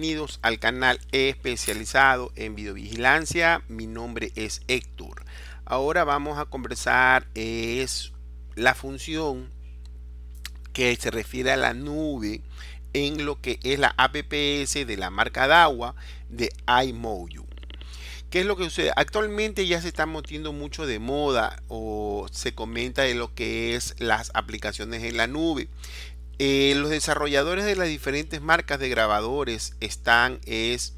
Bienvenidos al canal especializado en videovigilancia. Mi nombre es Héctor. Ahora vamos a conversar es la función que se refiere a la nube en lo que es la APPS de la marca de agua de iMoju. ¿Qué es lo que sucede? Actualmente ya se está metiendo mucho de moda o se comenta de lo que es las aplicaciones en la nube. Eh, los desarrolladores de las diferentes marcas de grabadores están es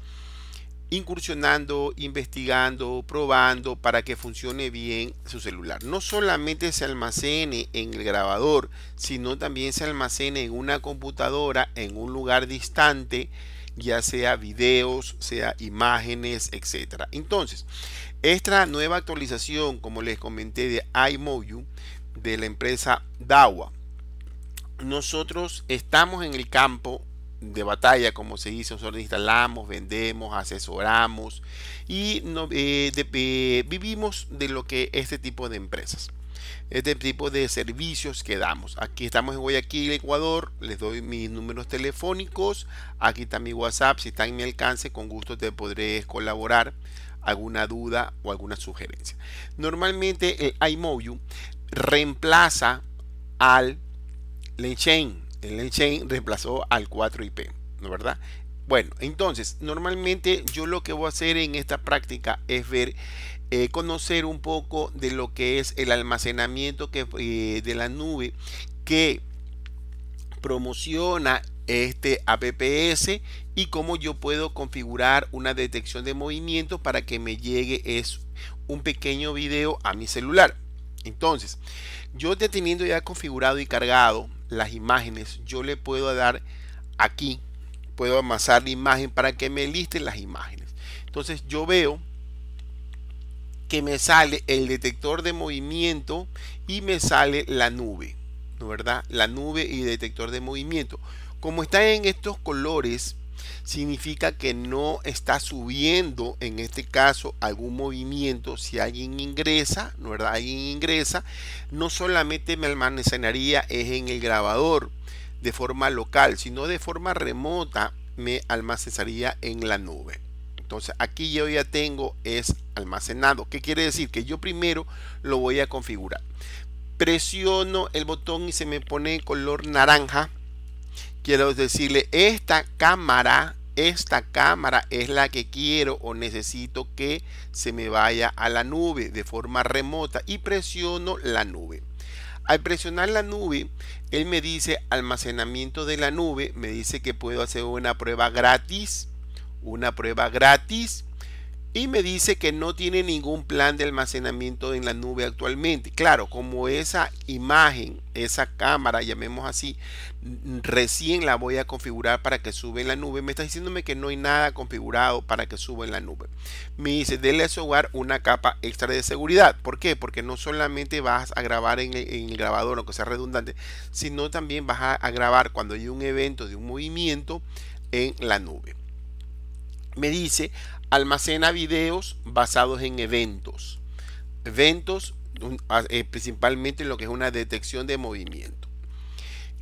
incursionando, investigando, probando para que funcione bien su celular. No solamente se almacene en el grabador, sino también se almacene en una computadora en un lugar distante, ya sea videos, sea imágenes, etc. Entonces, esta nueva actualización, como les comenté de iMoju de la empresa Dawa, nosotros estamos en el campo de batalla, como se dice, nosotros instalamos, vendemos, asesoramos y eh, eh, vivimos de lo que este tipo de empresas, este tipo de servicios que damos. Aquí estamos en Guayaquil, Ecuador, les doy mis números telefónicos, aquí está mi WhatsApp, si está en mi alcance, con gusto te podré colaborar alguna duda o alguna sugerencia. Normalmente el eh, iMoU reemplaza al LenChain. El reemplazó al 4IP, ¿no verdad? Bueno, entonces, normalmente yo lo que voy a hacer en esta práctica es ver, eh, conocer un poco de lo que es el almacenamiento que, eh, de la nube que promociona este APPS y cómo yo puedo configurar una detección de movimiento para que me llegue es un pequeño video a mi celular. Entonces, yo teniendo ya configurado y cargado las imágenes. Yo le puedo dar aquí, puedo amasar la imagen para que me listen las imágenes. Entonces yo veo que me sale el detector de movimiento y me sale la nube, verdad? La nube y detector de movimiento. Como está en estos colores, significa que no está subiendo en este caso algún movimiento si alguien ingresa no ingresa no solamente me almacenaría es en el grabador de forma local sino de forma remota me almacenaría en la nube entonces aquí yo ya tengo es almacenado qué quiere decir que yo primero lo voy a configurar presiono el botón y se me pone color naranja quiero decirle, esta cámara, esta cámara es la que quiero o necesito que se me vaya a la nube de forma remota y presiono la nube. Al presionar la nube, él me dice almacenamiento de la nube, me dice que puedo hacer una prueba gratis, una prueba gratis y me dice que no tiene ningún plan de almacenamiento en la nube actualmente. Claro, como esa imagen, esa cámara, llamemos así, recién la voy a configurar para que sube en la nube, me está diciéndome que no hay nada configurado para que suba en la nube. Me dice, dele a su hogar una capa extra de seguridad. ¿Por qué? Porque no solamente vas a grabar en el, grabador lo grabador, aunque sea redundante, sino también vas a grabar cuando hay un evento de un movimiento en la nube me dice, almacena videos basados en eventos. Eventos eh, principalmente lo que es una detección de movimiento.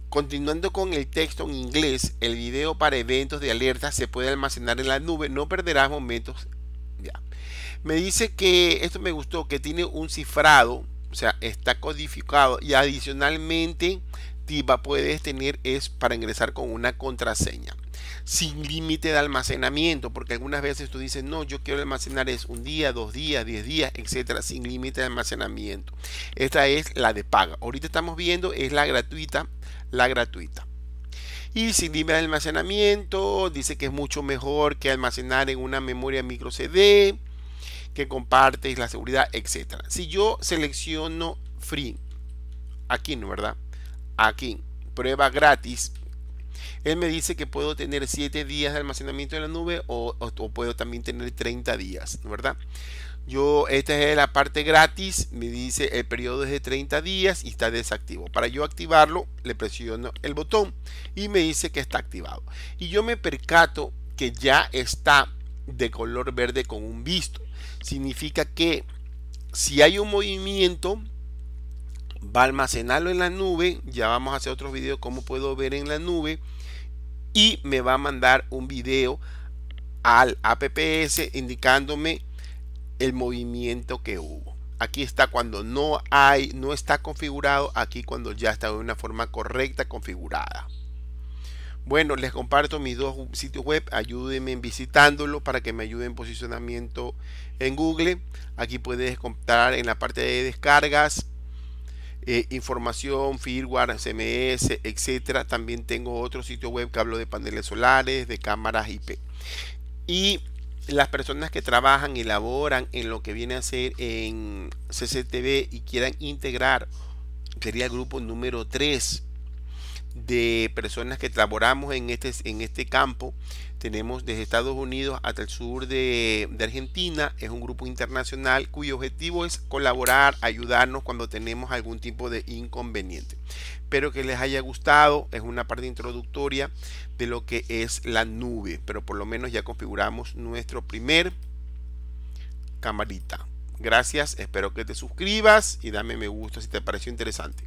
Continuando con el texto en inglés, el video para eventos de alerta se puede almacenar en la nube, no perderás momentos. Ya. Me dice que esto me gustó, que tiene un cifrado, o sea, está codificado y adicionalmente puedes tener es para ingresar con una contraseña sin límite de almacenamiento, porque algunas veces tú dices, no, yo quiero almacenar es un día, dos días, diez días, etcétera, sin límite de almacenamiento. Esta es la de paga. Ahorita estamos viendo, es la gratuita, la gratuita. Y sin límite de almacenamiento, dice que es mucho mejor que almacenar en una memoria micro CD, que compartes la seguridad, etcétera. Si yo selecciono free, aquí no, ¿verdad? Aquí, prueba gratis, él me dice que puedo tener 7 días de almacenamiento en la nube o, puedo también tener 30 días, ¿verdad? Yo, esta es la parte gratis, me dice el periodo es de 30 días y está desactivo. Para yo activarlo, le presiono el botón y me dice que está activado. Y yo me percato que ya está de color verde con un visto. Significa que si hay un movimiento, va a almacenarlo en la nube. Ya vamos a hacer otro video como puedo ver en la nube. Y me va a mandar un video al APPS indicándome el movimiento que hubo. Aquí está cuando no hay, no está configurado. Aquí cuando ya está de una forma correcta configurada. Bueno, les comparto mis dos sitios web. Ayúdenme visitándolo para que me ayuden en posicionamiento en Google. Aquí puedes comprar en la parte de descargas eh, información, firmware, CMS, etcétera. También tengo otro sitio web que hablo de paneles solares, de cámaras IP. Y las personas que trabajan y en lo que viene a ser en CCTV y quieran integrar, sería el grupo número 3 de personas que trabajamos en este, en este campo. Tenemos desde Estados Unidos hasta el sur de, de, Argentina. Es un grupo internacional cuyo objetivo es colaborar, ayudarnos cuando tenemos algún tipo de inconveniente. Espero que les haya gustado. Es una parte introductoria de lo que es la nube. Pero por lo menos ya configuramos nuestro primer camarita. Gracias, espero que te suscribas y dame me gusta si te pareció interesante.